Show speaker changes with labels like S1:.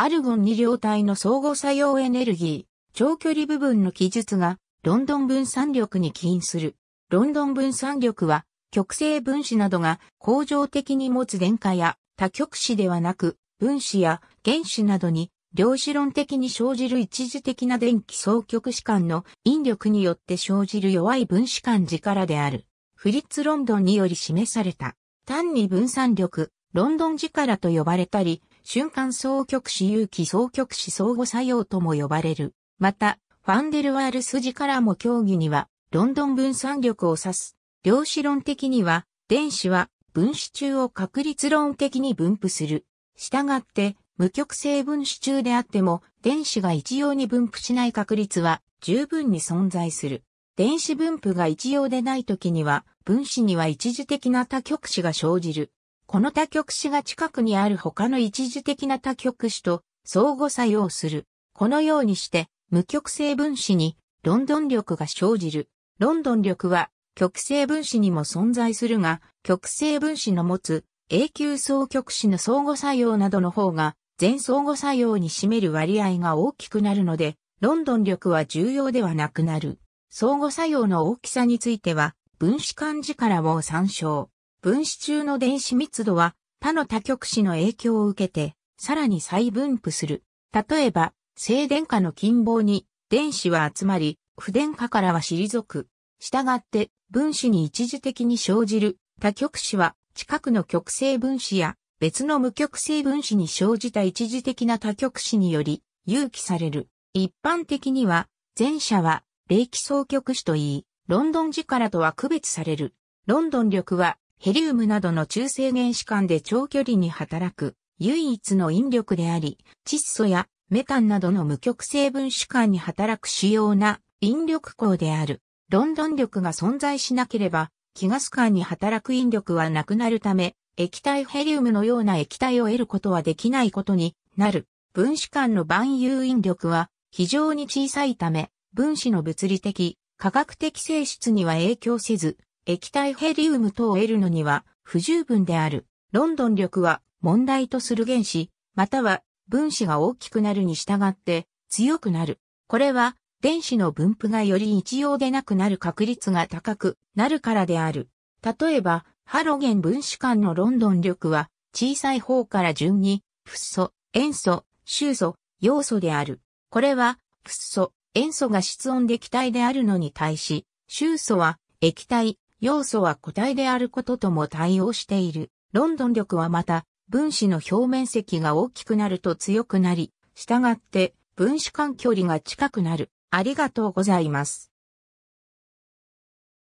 S1: アルゴン2両体の相互作用エネルギー、長距離部分の記述が、ロンドン分散力に起因する。ロンドン分散力は、極性分子などが恒常的に持つ電荷や多極子ではなく、分子や原子などに量子論的に生じる一時的な電気双極子間の引力によって生じる弱い分子間力である。フリッツ・ロンドンにより示された。単に分散力、ロンドン力と呼ばれたり、瞬間双極子有機双極子相互作用とも呼ばれる。また、ファンデルワールス筋からも競技には、ロンドン分散力を指す。量子論的には、電子は分子中を確率論的に分布する。したがって、無極性分子中であっても、電子が一様に分布しない確率は十分に存在する。電子分布が一様でない時には、分子には一時的な多極子が生じる。この多極子が近くにある他の一時的な多極子と相互作用する。このようにして、無極性分子にロンドン力が生じる。ロンドン力は極性分子にも存在するが、極性分子の持つ永久双極子の相互作用などの方が、全相互作用に占める割合が大きくなるので、ロンドン力は重要ではなくなる。相互作用の大きさについては、分子間らを参照。分子中の電子密度は他の多極子の影響を受けて、さらに再分布する。例えば、静電化の近傍に電子は集まり、不電化からは退く。したがって分子に一時的に生じる多極子は近くの極性分子や別の無極性分子に生じた一時的な多極子により有機される。一般的には前者は冷気層極子といい、ロンドン力とは区別される。ロンドン力はヘリウムなどの中性原子間で長距離に働く唯一の引力であり、窒素やメタンなどの無極性分子間に働く主要な引力項である。ロンドン力が存在しなければ、気ガス間に働く引力はなくなるため、液体ヘリウムのような液体を得ることはできないことになる。分子間の万有引力は非常に小さいため、分子の物理的、科学的性質には影響せず、液体ヘリウム等を得るのには不十分である。ロンドン力は問題とする原子、または分子が大きくなるに従って強くなる。これは電子の分布がより一様でなくなる確率が高くなるからである。例えば、ハロゲン分子間のロンドン力は小さい方から順に、フッ素、塩素、臭素、要素である。これは、フッ素、塩素が室温で気体であるのに対し、臭素は液体、要素は固体であることとも対応している。ロンドン力はまた、分子の表面積が大きくなると強くなり、したがって分子間距離が近くなる。ありがとうございます。